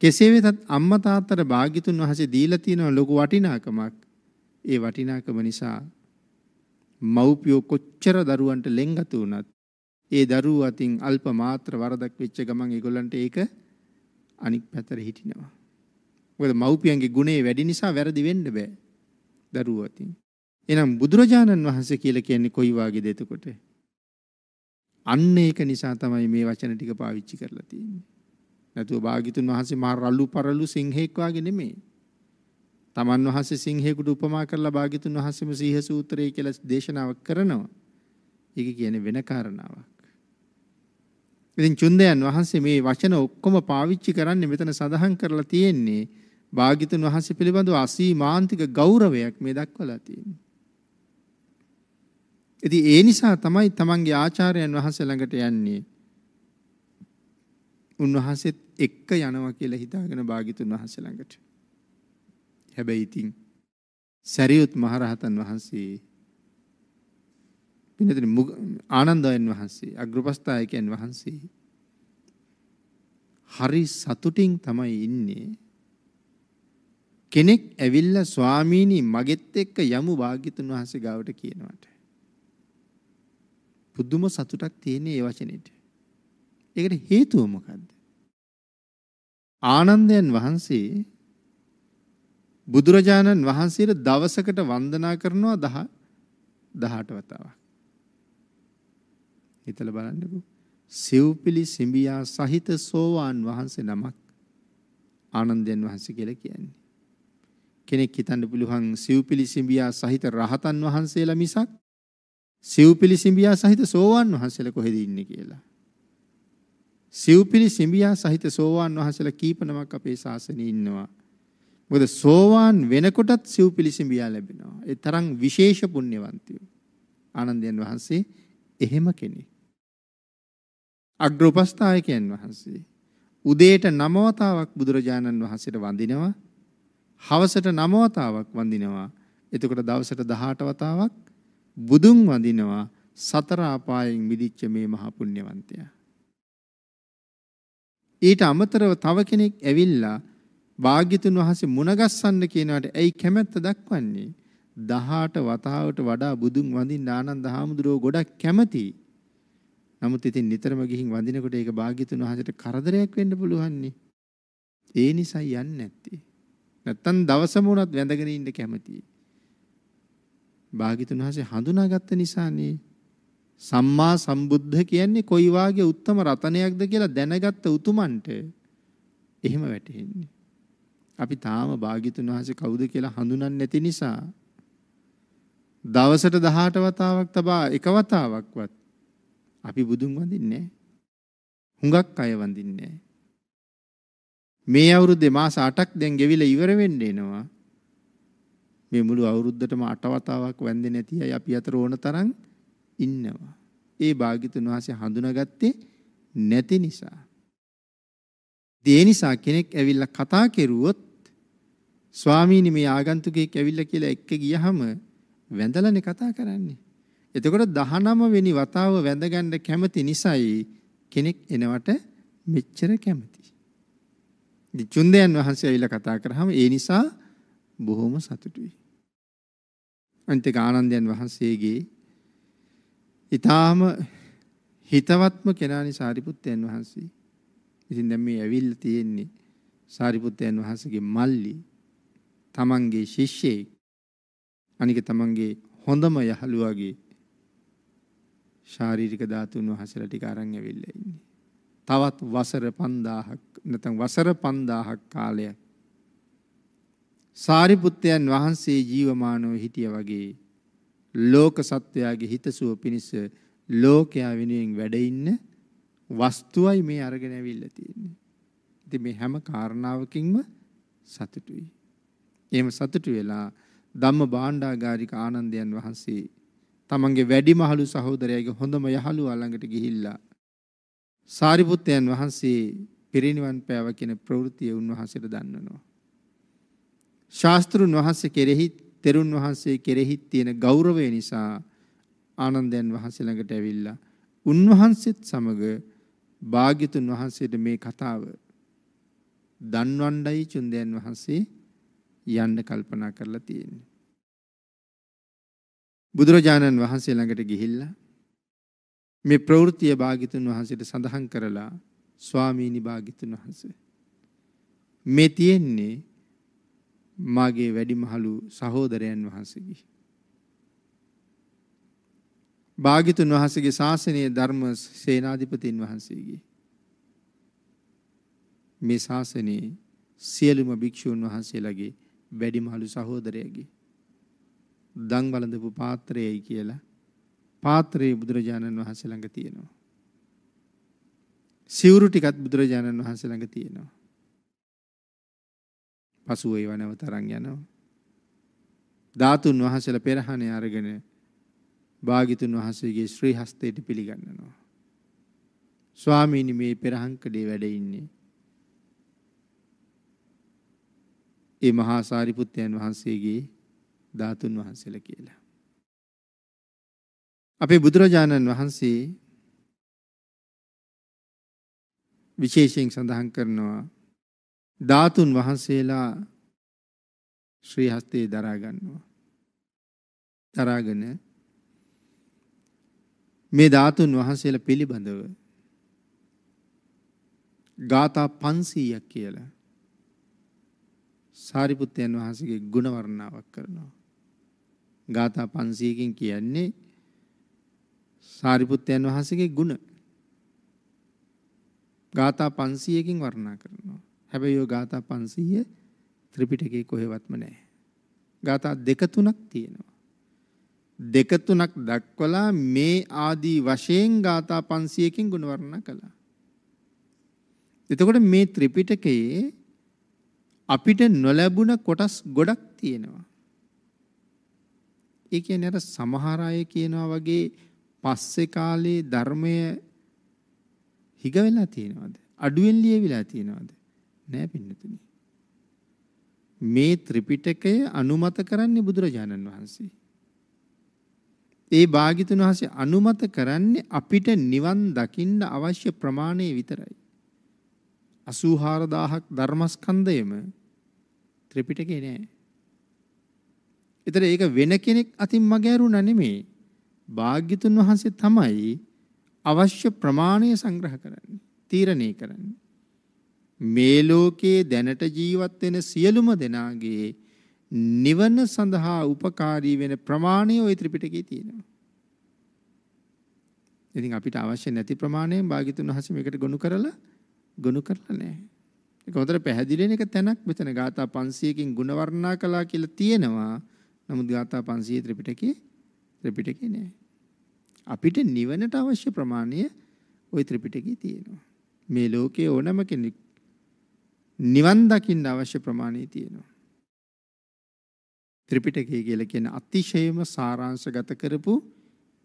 කෙසේ වෙතත් අම්මා තාත්තට භාග්‍යතුන් වහන්සේ දීලා තියෙන ලොකු වටිනාකමක් ඒ වටිනාකම නිසා මව්පියෝ කොච්චර දරුවන්ට ලෙන්ගතු වුණත් ඒ දරුවෝ අතින් අල්ප මාත්‍ර වරදක් වෙච්ච ගමන් ඒගොල්ලන්ට ඒක අනික් පැතර හිටිනවා මොකද මව්පියන්ගේ ගුණේ වැඩි නිසා වැරදි වෙන්න බෑ දරුවෝ අතින් එහෙනම් බුදුරජාණන් වහන්සේ කියලා කියන්නේ කොයි වාගේද එතකොට? අන්න ඒක නිසා තමයි මේ වචන ටික පාවිච්චි කරලා තියෙන්නේ. නැතුව භාග්‍යතුන් වහන්සේ මහ රළු පරළු සිංහෙක් වාගේ නෙමෙයි. තමන් වහන්සේ සිංහෙකුට උපමා කරලා භාග්‍යතුන් වහන්සේම සීහ සූත්‍රය කියලා දේශනාවක් කරනවා. ඒක කියන්නේ වෙන කාරණාවක්. ඉතින් චුන්දයන් වහන්සේ මේ වචන ඔක්කොම පාවිච්චි කරන්නේ මෙතන සඳහන් කරලා තියෙන්නේ භාග්‍යතුන් වහන්සේ පිළිබඳව අසීමාන්තික ගෞරවයක් මේ දක්වලා තියෙන්නේ. ඉතින් ඒ නිසා තමයි තමන්ගේ ආචාර්යයන් වහන්සේ ළඟට යන්නේ. උන්වහන්සේත් එක්ක යනවා කියලා හිතාගෙන භාග්‍යතුන් වහන්සේ ළඟට. හැබැයි ඉතින් සරියුත් මහරහතන් වහන්සේ පින්නතනි ආනන්දයන් වහන්සේ අග්‍රපස්ථායකයන් වහන්සේ හරි සතුටින් තමයි ඉන්නේ. කෙනෙක් ඇවිල්ලා ස්වාමීනි මගෙත් එක්ක යමු භාග්‍යතුන් වහන්සේ ගාවට කියනවට. පුදුම සතුටක් තියෙන ඒ වචනෙට. ඒකට හේතුව මොකද්ද? ආනන්දයන් වහන්සේ බුදුරජාණන් වහන්සේට දවසකට වන්දනා කරනවා 10 18 වතාවක්. හිතලා බලන්නකෝ. සිව්පිලි සිඹියා සහිත සෝවාන් වහන්සේ නමක් ආනන්දයන් වහන්සේ කියලා කියන්නේ. කෙනෙක් හිතන්න පුළුවන් සිව්පිලි සිඹියා සහිත රහතන් වහන්සේලා මිසක් සිව්පිලි සිඹියා සහිත සෝවාන් වහන්සේලා කොහෙද ඉන්නේ කියලා. සිව්පිලි සිඹියා සහිත සෝවාන් වහන්සේලා කීප නමක් අපේ ශාසනයේ ඉන්නවා. මොකද සෝවාන් වෙනකොටත් සිව්පිලි සිඹියා ලැබෙනවා. ඒ තරම් විශේෂ පුණ්‍යවන්තයෝ. ආනන්දයන් වහන්සේ එහෙම කෙනෙක්. අග්‍රෝපස්ථායකයන් වහන්සේ උදේට නමවතාවක් බුදුරජාණන් වහන්සේට වඳිනවා. හවසට නමවතාවක් වඳිනවා. එතකොට දවසට 18 වතාවක් බුදුන් වඳිනවා සතර අපායෙන් මිදිච්ච මේ මහා පුණ්‍යවන්තයා. ඊට අමතරව තව කෙනෙක් ඇවිල්ලා භාග්‍යතුන් වහන්සේ මුණගස්සන්න කියනවාට ඇයි කැමැත්ත දක්වන්නේ? 18 වතාවට වඩා බුදුන් වඳින්න ආනන්ද හාමුදුරුවෝ ගොඩක් කැමතියි. නමුත් ඉතින් නිතරම ගිහින් වඳිනකොට ඒක භාග්‍යතුන් වහන්සේට කරදරයක් වෙන්න පුළුවන් ඒ නිසා යන්නේ නැත්තේ. නැත්තම් දවසම වුණත් වැඳගෙන ඉන්න කැමතියි. භාග්‍යතුන් වහන්සේ හඳුනාගත්ත නිසානේ සම්මා සම්බුද්ධ කියන්නේ කොයි වාගේ උත්තරම රතනයක්ද කියලා දැනගත්ත උතුමන්ට එහෙම වැටහෙන්නේ. අපි තාම භාග්‍යතුන් වහන්සේ කවුද කියලා හඳුනන්නේ නැති නිසා දවසට 18 වතාවක් තබා එක වතාවක්වත් අපි බුදුන් වඳින්නේ හුඟක් අය වඳින්නේ මේ අවුරුද්දේ මාස 8ක් දැන් ගෙවිලා ඉවර වෙන්න එනවා මේ මුළු අවුරුද්දටම අටවතාවක් වැන්දේ නැති අය අපි අතර ඕන තරම් ඉන්නවා. ඒ භාග්‍යතුන් වහන්සේ හඳුනාගත්තේ නැති නිසා. ඒ නිසා කෙනෙක් ඇවිල්ලා කතා කෙරුවොත් ස්වාමීනි මේ ආගන්තුකෙක් ඇවිල්ලා කියලා එක්ක ගියහම වැඳලානේ කතා කරන්නේ. එතකොට 19 වෙනි වතාව වැඳගන්න කැමති නිසායි කෙනෙක් එනවට මෙච්චර කැමති. ඉතින් චුන්දයන් වහන්සේ ඇවිල්ලා කතා කරාම ඒ නිසා බොහොම සතුටුයි. අනිත් එක ආනන්දයන් වහන්සේගේ ඊටාම හිතවත්ම කෙනානි සාරිපුත්තයන් වහන්සේ. ඉතින් දැන් මේ ඇවිල්ලා තියෙන්නේ සාරිපුත්තයන් වහන්සේගේ මල්ලි තමන්ගේ ශිෂ්‍යයෙක්. අනික තමන්ගේ හොඳම යහළුවාගේ ශාරීරික ධාතුන් වහන්සේලා ටික අරන් ඇවිල්ලා ඉන්නේ. තවත් වසර 5000ක් නැත්නම් වසර 5000ක් කාලයක් සාරිපුත්තයන් වහන්සේ ජීවමානව හිටිය වගේ ලෝක සත්වයාගේ හිතසුව පිණිස ලෝකයා වෙනුවෙන් වැඩ ඉන්න වස්තුවයි මේ අරගෙන ඇවිල්ලා තියෙන්නේ. ඉතින් මේ හැම කාරණාවකින්ම සතුටුයි. එහෙම සතුටු වෙලා ධම්ම භාණ්ඩාගාරික ආනන්දයන් වහන්සේ තමන්ගේ වැඩිමහලු සහෝදරයාගේ හොඳම යහළුවා ළඟට ගිහිල්ලා සාරිපුත්තයන් වහන්සේ පිරිනිවන් පෑවා කියන ප්‍රවෘත්තිය උන්වහන්සේට දන්වනවා. ශාස්ත්‍රුන් වහන්සේ කෙරෙහි තෙරුන් වහන්සේ කෙරෙහි තියෙන ගෞරවය නිසා ආනන්දයන් වහන්සේ ළඟට ඇවිල්ලා උන්වහන්සේත් සමග භාග්‍යතුන් වහන්සේට මේ කතාව දන්වණ්ඩයි චුන්දයන් වහන්සේ යන්න කල්පනා කරලා තියෙන්නේ. බුදුරජාණන් වහන්සේ ළඟට ගිහිල්ලා මේ ප්‍රවෘත්තිය භාග්‍යතුන් වහන්සේට සඳහන් කරලා ස්වාමීනි භාග්‍යතුන් වහන්සේ මේ තියෙන්නේ මාගේ වැඩිමහලු සහෝදරයන් වහන්සේගේ. භාගිතුන් වහන්සේගේ ශාසනයේ ධර්ම සේනාධිපතින් වහන්සේගේ. මේ ශාසනයේ සියලුම භික්ෂූන් වහන්සේලාගේ වැඩිමහලු සහෝදරයගේ. දන් වළඳපු පාත්‍රයයි කියලා පාත්‍රයේ බුදුරජාණන් වහන්සේ ළඟ තියෙනවා. සිවුරු ටිකත් බුදුරජාණන් වහන්සේ ළඟ තියෙනවා. පසුව ඒව නැවත අරන් යනවා. ධාතුන් වහන්සේලා පෙරහනේ අරගෙන භාග්‍යතුන් වහන්සේගේ ශ්‍රී හස්තයට පිළිගන්නවා. ස්වාමීනි මේ පෙරහංකඩේ වැඩ ඉන්නේ. ඒ මහා සාරිපුත්තයන් වහන්සේගේ ධාතුන් වහන්සේලා කියලා. අපේ බුදුරජාණන් වහන්සේ විශේෂයෙන් සඳහන් කරනවා ධාතුන් වහන්සේලා ශ්‍රී හස්තේ දරා ගන්නවා. දරාගෙන මේ ධාතුන් වහන්සේලා පිළිබඳව ගාථා 500ක් කියලා සාරිපුත්තයන් වහන්සේගේ ගුණ වර්ණාවක් කරනවා. ගාථා 500කින් කියන්නේ සාරිපුත්තයන් වහන්සේගේ ගුණ. ගාථා 500කින් වර්ණනා කරනවා. හැබැයි ඔය ගාථා 500 ත්‍රිපිටකේ කොහෙවත්ම නැහැ. ගාථා දෙක තුනක් තියෙනවා. දෙක තුනක් දක්වලා මේ ආදී වශයෙන් ගාථා 500කින් ගුණ වර්ණනා කළා. එතකොට මේ ත්‍රිපිටකයේ අපිට නොලැබුණ කොටස් ගොඩක් තියෙනවා. ඒ කියන්නේ අර සමහර අය කියනවා වගේ පස්සේ කාලේ ධර්මය හිග වෙලා තියෙනවද? අඩුවෙන් ලියවිලා තියෙනවද? නෑ පින්නතුනි. මේ ත්‍රිපිටකය අනුමත කරන්නේ බුදුරජාණන් වහන්සේ. ඒ භාගිතුන් වහන්සේ අනුමත කරන්නේ අපිට නිවන් දකින්න අවශ්‍ය ප්‍රමාණය විතරයි. 84000ක් ධර්මස්කන්ධයම ත්‍රිපිටකේ නෑ. ඒතර ඒක වෙන කෙනෙක් අතින් මගහැරුණා නෙමෙයි. භාග්‍යතුන් වහන්සේ තමයි අවශ්‍ය ප්‍රමාණය සංග්‍රහ කරන්නේ, තීරණය කරන්නේ. මේ ලෝකයේ දැනට ජීවත් වෙන සියලුම දෙනාගේ නිවන සඳහා උපකාරී වෙන ප්‍රමාණය ওই ත්‍රිපිටකයේ තියෙනවා. ඉතින් අපිට අවශ්‍ය නැති ප්‍රමාණයෙන් භාග්‍යතුන් වහන්සේ මේකට ගොනු කරලා ගොනු කරලා නැහැ. ඒක හොඳට පැහැදිලි වෙන එක තැනක් මෙතන ගාථා 500කින් ಗುಣ වර්ණනා කළා කියලා තියෙනවා. නමුත් ගාථා 500 ත්‍රිපිටකේ ත්‍රිපිටකේ නෑ. අපිට නිවනට අවශ්‍ය ප්‍රමාණය ওই ත්‍රිපිටකේ තියෙනවා. මේ ලෝකයේ ඕනම කෙනෙක් නිවන් දකින්න අවශ්‍ය ප්‍රමාණය තියෙනවා. ත්‍රිපිටකය කියලා කියන අතිශයම සාරාංශගත කරපු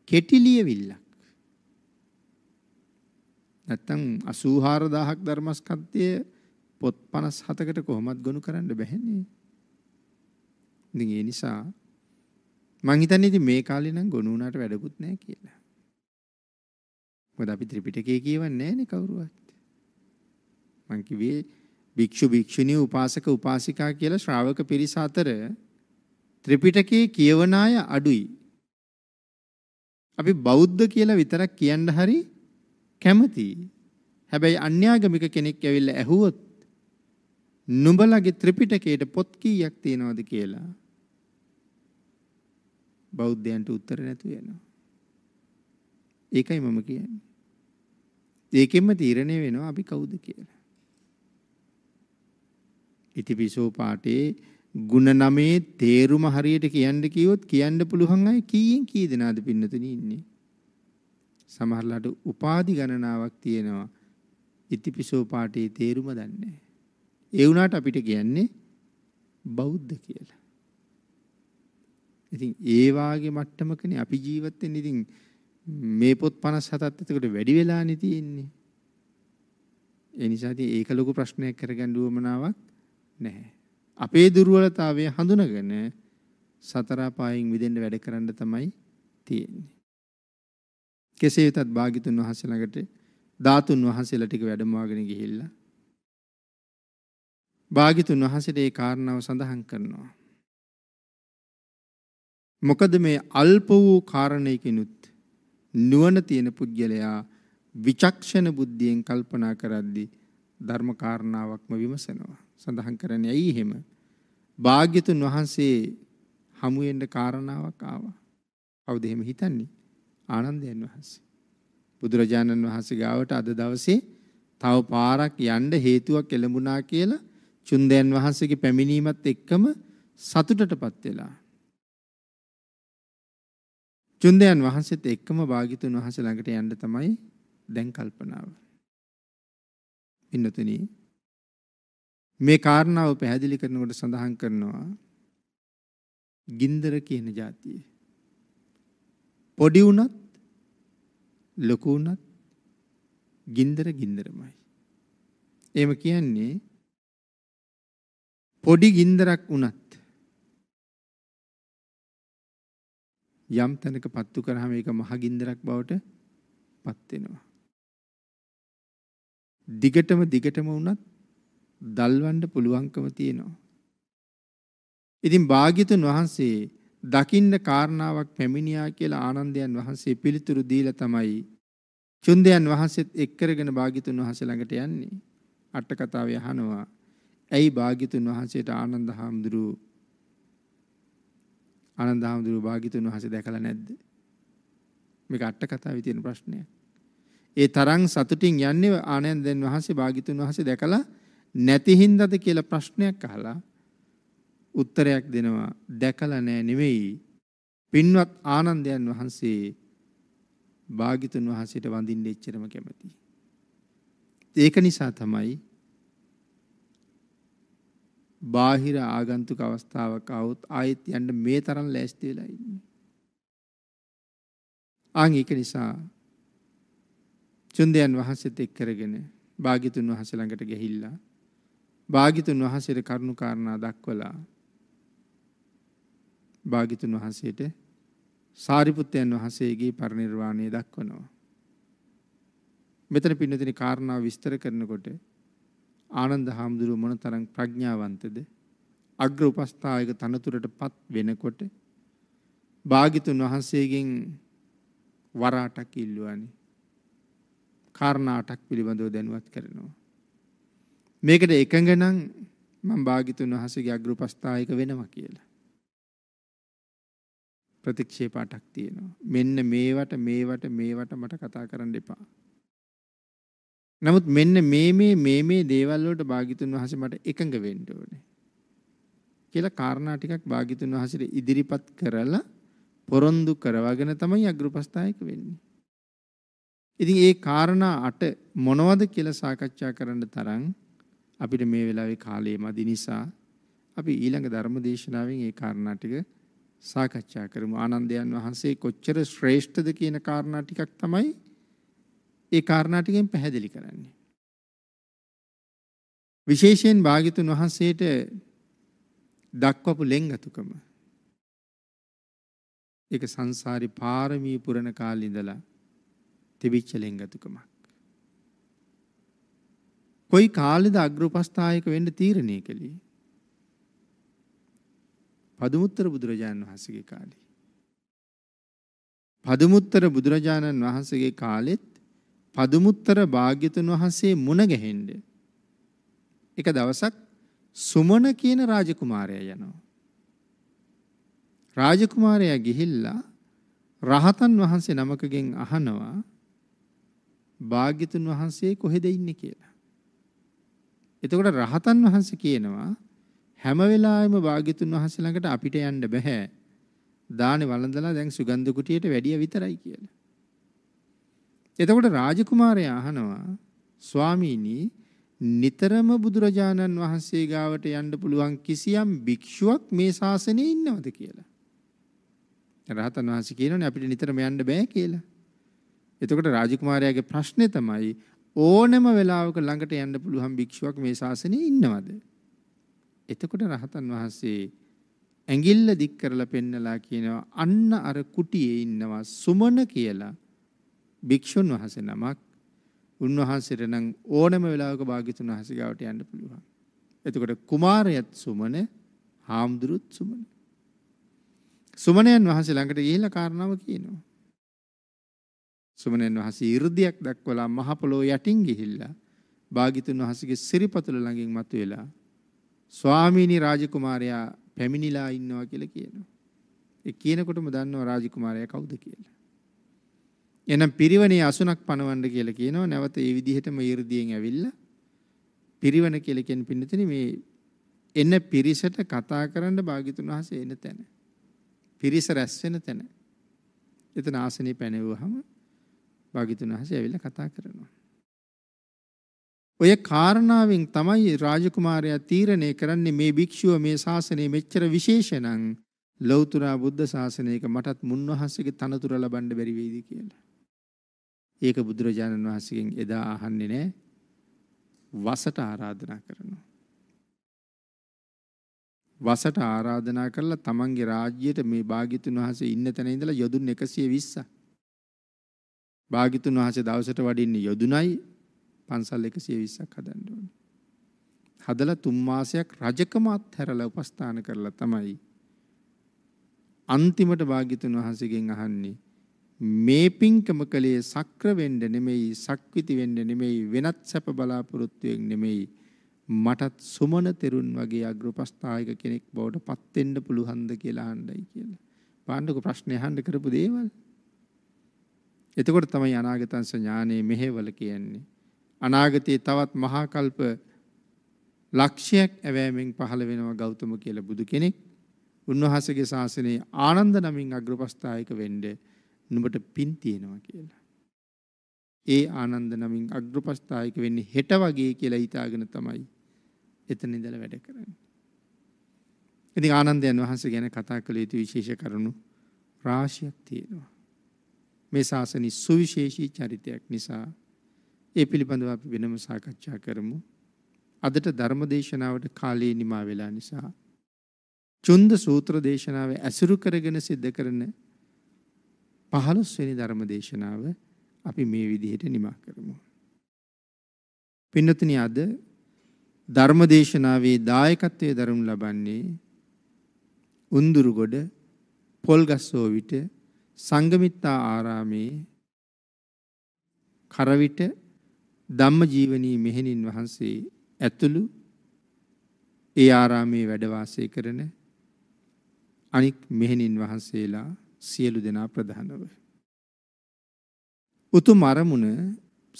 කෙටි ලියවිල්ලක්. නැත්තම් 84000ක් ධර්මස්කන්ධය පොත් 57කට කොහොමත් ගොනු කරන්න බැහැනේ. ඉතින් ඒ නිසා මං හිතන්නේ ඉතින් මේ කාලේ නම් ගොනු වුණාට වැඩකුත් නැහැ කියලා. මොකද අපි ත්‍රිපිටකය කියවන්නේ නැහැනේ කවුරුවත්. මං කිව්වේ භික්ෂු භික්ෂුණී උපාසක උපාසිකා කියලා ශ්‍රාවක පිරිස අතර ත්‍රිපිටකයේ කියවන අය අඩුයි. අපි බෞද්ධ කියලා විතරක් කියන්න හරි කැමතියි. හැබැයි අන්‍යාගමික කෙනෙක් ඇවිල්ලා ඇහුවොත් නුඹලගේ ත්‍රිපිටකයට පොත් කීයක් තියෙනවද කියලා බෞද්ධයන්ට උත්තර නැතු වෙනවා. ඒකයි මම කියන්නේ. ඒකෙන්ම තීරණය වෙනවා අපි කවුද කියලා. ඉතිපිසෝ පාඨයේ ಗುಣ නමේ තේරුම හරියට කියන්න කිව්වොත් කියන්න පුළුවන් අය කීයෙන් කී දෙනාද පින්නතුනි ඉන්නේ සමහරලාට උපාදි ගණනාවක් තියෙනවා ඉතිපිසෝ පාඨයේ තේරුම දන්නේ ඒ වුණාට අපිට කියන්නේ බෞද්ධ කියලා ඉතින් ඒ වාගේ මට්ටමකනේ අපි ජීවත් වෙන්නේ ඉතින් මේ පොත් 57ත් එතකොට වැඩි වෙලානේ තියෙන්නේ ඒ නිසා ඉතින් ඒක ලොකු ප්‍රශ්නයක් කරගන්න උවමනාවක් නැහැ. අපේ දුර්වලතාවය හඳුනගෙන සතර පායෙන් මිදෙන්න වැඩ කරන්න තමයි තියෙන්නේ. කෙසේ වෙතත් භාග්‍යතුන් වහන්සේ ළඟට ධාතුන් වහන්සේලා ටික වැඩමවාගෙන ගිහිල්ලා භාග්‍යතුන් වහන්සේට ඒ කාරණාව සඳහන් කරනවා. මොකද මේ අල්ප වූ කාරණයකිනුත් නුවණ තියෙන පුද්ගලයා විචක්ෂණ බුද්ධියෙන් කල්පනා කරද්දී ධර්ම කාරණාවක්ම විමසනවා. සඳහන් කරන්නේ. ඇයි එහෙම? භාග්‍යතුන් වහන්සේ හමු වෙන්න කාරණාවක් ආවා. කවුද එහෙම හිතන්නේ? ආනන්දයන් වහන්සේ. බුදුරජාණන් වහන්සේ ගාවට අද දවසේ තව පාරක් යන්න හේතුවක් එළඹුණා කියලා චුන්දයන් වහන්සේගේ පැමිණීමත් එක්කම සතුටටපත් වෙලා චුන්දයන් වහන්සේත් එක්කම භාග්‍යතුන් වහන්සේ ළඟට යන්න තමයි දැන් කල්පනාව. ඉන්නතුනි මේ කාරණාව පැහැදිලි කරනකොට සඳහන් කරනවා ගින්දර කියන જાතිය. පොඩි වුණත් ලොකු වුණත් ගින්දර ගින්දරමයි. එහෙම කියන්නේ පොඩි ගින්දරක් වුණත් යම් තැනක පත්තු කරාම ඒක මහ ගින්දරක් බවට පත් වෙනවා. දිගටම දිගටම වුණත් දල්වන්න පුළුවන්කම තියෙනවා. ඉතින් භාග්‍යතුන් වහන්සේ දකින්න කාරණාවක් පැමිණියා කියලා ආනන්දයන් වහන්සේ පිළිතුරු දීලා තමයි චුන්දයන් වහන්සේත් එක්කරගෙන භාග්‍යතුන් වහන්සේ ළඟට යන්නේ. අට කතාවේ අහනවා. ඇයි භාග්‍යතුන් වහන්සේට ආනන්ද හාමුදුරුව ආනන්ද හාමුදුරුව භාග්‍යතුන් වහන්සේ දැකලා නැද්ද? මේක අට කතාවේ තියෙන ප්‍රශ්නයක්. ඒ තරම් සතුටින් යන්නේ ආනන්දයන් වහන්සේ භාග්‍යතුන් වහන්සේ දැකලා නැති හින්දාද කියලා ප්‍රශ්නයක් අහලා උත්තරයක් දෙනවා දැකලා නැහැ නෙවෙයි පින්වත් ආනන්දයන් වහන්සේ භාගිතුන් වහන්සේට වඳින්න එච්චරම කැමතියි. ඒක නිසා තමයි බාහිර ආගන්තුක අවස්ථාවක් આવුත් ආයෙත් යන්න මේ තරම් ලෑස්ති වෙලා ඉන්නේ. ආන් ඒක නිසා චුන්දයන් වහන්සේත් එක් කරගෙන භාග්‍යතුන් වහන්සේ ළඟට ගිහිල්ලා භාගිතුන් වහන්සේට කරුණු කාරණා දක්වලා භාගිතුන් වහන්සේට සාරිපුත්තයන් වහන්සේගේ පරිනිර්වාණය දක්වනවා. මෙතන පින්නතින කාරණාව විස්තර කරනකොට ආනන්ද හාමුදුරුව මොන තරම් ප්‍රඥාවන්තද අග්‍ර උපස්ථායක තනතුරට පත් වෙනකොට භාගිතුන් වහන්සේගෙන් වරාටක් ඉල්ලුවනි. කාරණාටක් පිළිබඳව දැනුවත් කරනවා. මේකට එකඟ නම් මම භාග්‍යතුන් වහන්සේගේ අග්‍රපස්ථායක වෙනවා කියලා. ප්‍රතික්ෂේප අටක් තියෙනවා. මෙන්න මේවට මේවට මේවට මට කතා කරන්න එපා. නමුත් මෙන්න මේ මේ මේ මේ දේවල් වලට භාග්‍යතුන් වහන්සේ මට එකඟ වෙන්න ඕනේ. කියලා කාරණා ටිකක් භාග්‍යතුන් වහන්සේට ඉදිරිපත් කරලා පොරොන්දු කරවගෙන තමයි අග්‍රපස්ථායක වෙන්නේ. ඉතින් ඒ කාරණා අට මොනවද කියලා සාකච්ඡා කරන්න තරම් අපිට මේ වෙලාවේ කාලය මදි නිසා අපි ඊළඟ ධර්ම දේශනාවෙන් ඒ කාරණා ටික සාකච්ඡා කරමු. ආනන්දයන් වහන්සේ කොච්චර ශ්‍රේෂ්ඨද කියන කාරණා ටිකක් තමයි ඒ කාරණා ටිකෙන් පැහැදිලි කරන්නේ. විශේෂයෙන් භාග්‍යතුන් වහන්සේට දක්වපු ලෙන්ගතුකම ඒක සංසාරේ පාරමී පුරණ කාලේ ඉඳලා තිබිච්ච ලෙන්ගතුකමක්. කොයි කාලෙද අග්‍රෝපස්ථායක වෙන්න තීරණය කළේ? පදුමුත්තර බුදුරජාණන් වහන්සේගේ කාලේ. පදුමුත්තර බුදුරජාණන් වහන්සේගේ කාලෙත් පදුමුත්තර භාග්‍යතුන් වහන්සේ මුණ ගැහෙන්න. එක දවසක් සුමන කියන රාජකුමාරයා යනවා. රාජකුමාරයා ගිහිල්ලා රහතන් වහන්සේ නමකගෙන් අහනවා භාග්‍යතුන් වහන්සේ කොහෙද ඉන්නේ කියලා. එතකොට රහතන් වහන්සේ කියනවා හැම වෙලාවෙම භාග්‍යතුන් වහන්සේ ළඟට අපිට යන්න බෑ. දානේ වළඳලා දැන් සුගන්ධ කුටියට වැඩිය විතරයි කියලා. එතකොට රාජකුමාරයා අහනවා ස්වාමීනි නිතරම බුදුරජාණන් වහන්සේ ගාවට යන්න පුළුවන් කිසියම් භික්ෂුවක් මේ ශාසනයේ ඉන්නවද කියලා. රහතන් වහන්සේ කියනෝනේ අපිට නිතරම යන්න බෑ කියලා. එතකොට රාජකුමාරයාගේ ප්‍රශ්නේ තමයි ඕනම වෙලාවක ළඟට යන්න පුළුවන් භික්ෂුවක් මේ ශාසනයේ ඉන්නවද? එතකොට රහතන් වහන්සේ ඇඟිල්ල දික් කරලා පෙන්නලා කියනවා අන්න අර කුටියේ ඉන්නවා සුමන කියලා භික්ෂුන් වහන්සේ නමක්. උන්වහන්සේට නම් ඕනම වෙලාවක භාග්‍යතුන් වහන්සේ ගාවට යන්න පුළුවන්. එතකොට කුමාරයත් සුමන, හාමුදුරුත් සුමන. සුමනයන් වහන්සේ ළඟට ගිහිල්ලා කාරණාව කියනවා. සුමනෙන් වහන්සේ 이르දියක් දක්වලා මහ පොළොව යටින් ගිහිල්ලා භාගිතුන් වහන්සේගේ සිරිපතුල ළඟින් මතුවෙලා ස්වාමීනි රාජකුමාරයා පැමිණිලා ඉන්නවා කියලා කියනවා. ඒ කියනකොටම දන්නවා රාජකුමාරයා කවුද කියලා. එනම් පිරිවනේ අසුනක් පනවන්න කියලා කියනවා. නැවත ඒ විදිහටම 이르දියෙන් ඇවිල්ලා පිරිවන කියලා කියන පින්නතනේ මේ එන පිරිසට කතා කරන්න භාග්‍යතුන් වහන්සේ එන තැන. පිරිස රැස් වෙන තැන. එතන ආසනේ පැනෙවුවහම භාග්‍යතුන් වහන්සේ ඇවිල්ලා කතා කරනවා. ඔය කාරණාවෙන් තමයි රාජකුමාරයා තීරණය කරන්නේ මේ භික්ෂුව මේ ශාසනය මෙච්චර විශේෂණං ලෞතුරා බුද්ධ ශාසනයක මටත් මුන්වහන්සේගේ තනතුර ලබන්න බැරි වෙයිද කියලා. ඒක බුදුරජාණන් වහන්සේගෙන් එදා අහන්නේ නෑ. වසට ආරාධනා කරනවා. වසට ආරාධනා කරලා තමන්ගේ රාජ්‍යයට මේ භාග්‍යතුන් වහන්සේ ඉන්න තැන ඉඳලා යොදුන් 120 භාගිතුන් වහන්සේ දවසට වඩින්නේ යොදුනයි පන්සල් 120ක් හදන්න ඕනේ. හදලා තුන් මාසයක් රජකම අත්හැරලා උපස්ථාන කරලා තමයි අන්තිමට භාග්‍යතුන් වහන්සේගෙන් අහන්නේ මේ පිංකම කලේ සක්‍ර වෙන්න නෙමෙයි සක්විති වෙන්න නෙමෙයි වෙනත් සැප බලාපොරොත්තුවෙන් නෙමෙයි මටත් සුමන තෙරුන් වගේ අග්‍රපස්ථායක කෙනෙක් බවට පත් වෙන්න පුළුවන්ද කියලා අහන්නයි කියලා. පාණ්ඩක ප්‍රශ්නේ අහන්න කරපු දේවල්. එතකොට තමයි අනාගතංස ඥානෙ මෙහෙවල කියන්නේ. අනාගතයේ තවත් මහා කල්ප ලක්ෂයක් ඇවෑමෙන් පහළ වෙනවා ගෞතම කියලා බුදු කෙනෙක්. උන්වහන්සේගේ ශාසනයේ ආනන්ද නමින් අග්‍රපස්ථායක වෙන්න නුඹට පින් තියෙනවා කියලා. ඒ ආනන්ද නමින් අග්‍රපස්ථායක වෙන්නේ හෙට වගේ කියලා හිතාගෙන තමයි එතන ඉඳලා වැඩ කරන්නේ. ඉතින් ආනන්දයන් වහන්සේ ගැන කතා කළ යුතු විශේෂ කරුණු රාශියක් තියෙනවා. මේ ශාසනි සුවිශේෂී චරිතයක් නිසා ඒ පිළිබඳව අපි වෙනම සාකච්ඡා කරමු. අදට ධර්ම දේශනාවට කාලය නිමා වෙලා නිසා චුන්ද සූත්‍ර දේශනාව ඇසුරු කරගෙන සිද්ධ කරන 15 වෙනි ධර්ම දේශනාව අපි මේ විදිහට නිමා කරමු. පින්නතනි අද ධර්ම දේශනාවේ දායකත්වයේ දරනු ලබන්නේ උන්දුරුගොඩ පොල්ගස්සෝවිට සංගමිත්තා ආරාමේ කරවිට ධම්මජීවනී මෙහෙණින් වහන්සේ ඇතුළු ඒ ආරාමේ වැඩ වාසය කරන අනික් මෙහෙණින් වහන්සේලා සියලු දෙනා ප්‍රධානව උතුම් අරමුණ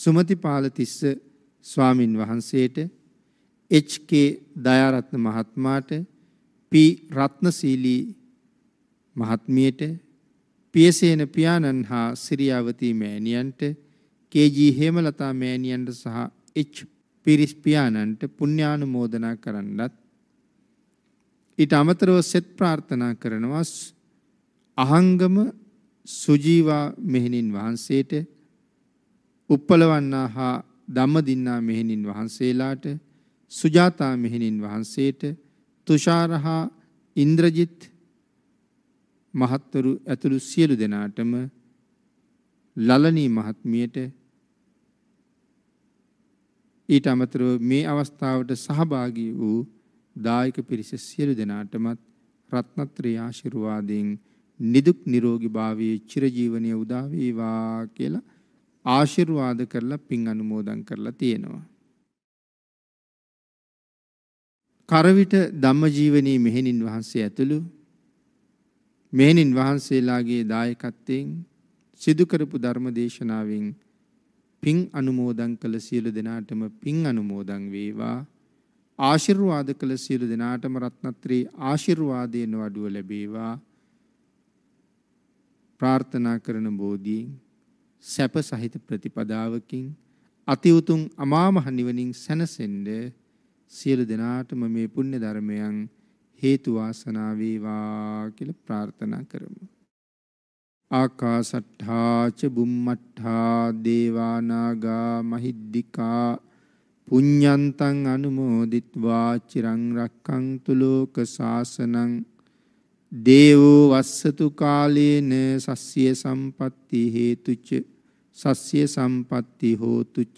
සුමතිපාල තිස්ස ස්වාමින් වහන්සේට HK දයාරත්න මහත්මයාට P රත්නශීලී මහත්මියට පියසේන පියාණන් හා සිරියාවතී මෑණියන්ට KG හේමලතා මෑණියන්ට සහ H පිරිස් පියාණන්ට පුණ්‍යානුමෝදනා කරන්නත් ඊට අමතරව සෙත් ප්‍රාර්ථනා කරනවා අහංගම සුජීවා මෙහෙණින් වහන්සේට උප්පලවන්නා හා ධම්මදින්නා මෙහෙණින් වහන්සේලාට සුජාතා මෙහෙණින් වහන්සේට තුෂාරහා ඉන්ද්‍රජිත් මහත්වරු ඇතුළු සියලු දෙනාටම ලලනී මහත්මියට ඊට අමතරව මේ අවස්ථාවට සහභාගී වූ දායක පිරිස සියලු දෙනාටමත් රත්නත්‍රේ ආශිර්වාදයෙන් නිදුක් නිරෝගී භාවයේ චිරජීවනයේ උදා වේවා කියලා ආශිර්වාද කරලා පින් අනුමෝදන් කරලා තියෙනවා. කරවිට ධම්මජීවනී මෙහෙණින් වහන්සේ ඇතුළු මෙහෙණින් වහන්සේලාගේ දායකත්වයෙන් සිදු කරපු ධර්ම දේශනාවෙන් පින් අනුමෝදන් කළ සියලු දෙනාටම පින් අනුමෝදන් වේවා ආශිර්වාද කළ සියලු දෙනාටම රත්නත්‍රී ආශිර්වාදයෙන් වඩුව ලැබේවා ප්‍රාර්ථනා කරන බෝධියෙන් සැප සහිත ප්‍රතිපදාවකින් අති උතුම් අමාමහ නිවනින් සැනසෙන්න සියලු දෙනාටම මේ පුණ්‍ය ධර්මයන් හේතු වාසනා වේවා කියලා ප්‍රාර්ථනා කරමු. ආකාසට්ඨා ච බුම්මට්ඨා දේවා නාග මහිද්దికා පුඤ්ඤන්තං අනුමෝදිත්වා චිරං රක්ඛන්තු ලෝක සාසනං දේවෝ වස්සතු කාලේන සස්්‍ය සම්පatti හේතුච සස්්‍ය සම්පatti හෝතුච